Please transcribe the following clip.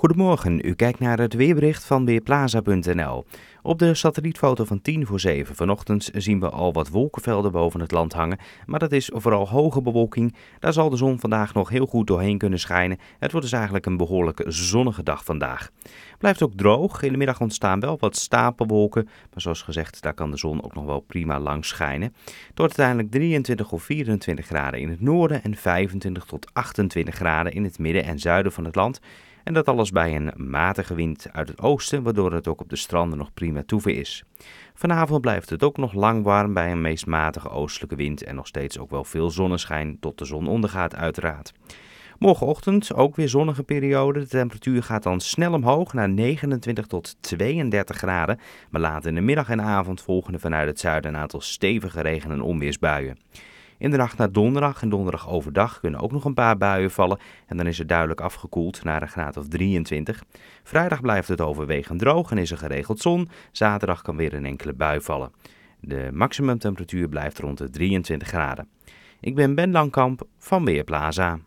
Goedemorgen, u kijkt naar het weerbericht van Weerplaza.nl. Op de satellietfoto van 10 voor 7 vanochtend zien we al wat wolkenvelden boven het land hangen. Maar dat is vooral hoge bewolking. Daar zal de zon vandaag nog heel goed doorheen kunnen schijnen. Het wordt dus eigenlijk een behoorlijk zonnige dag vandaag. Blijft ook droog. In de middag ontstaan wel wat stapelwolken. Maar zoals gezegd, daar kan de zon ook nog wel prima langs schijnen. Tot uiteindelijk 23 of 24 graden in het noorden en 25 tot 28 graden in het midden en zuiden van het land. En dat alles bij een matige wind uit het oosten, waardoor het ook op de stranden nog prima toeven is. Vanavond blijft het ook nog lang warm bij een meest matige oostelijke wind en nog steeds ook wel veel zonneschijn tot de zon ondergaat uiteraard. Morgenochtend ook weer zonnige periode. De temperatuur gaat dan snel omhoog naar 29 tot 32 graden. Maar later in de middag en avond volgen vanuit het zuiden een aantal stevige regen- en onweersbuien. In de nacht naar donderdag en donderdag overdag kunnen ook nog een paar buien vallen. En dan is het duidelijk afgekoeld naar een graad of 23. Vrijdag blijft het overwegend droog en is er geregeld zon. Zaterdag kan weer een enkele bui vallen. De maximumtemperatuur blijft rond de 23 graden. Ik ben Ben Langkamp van Weerplaza.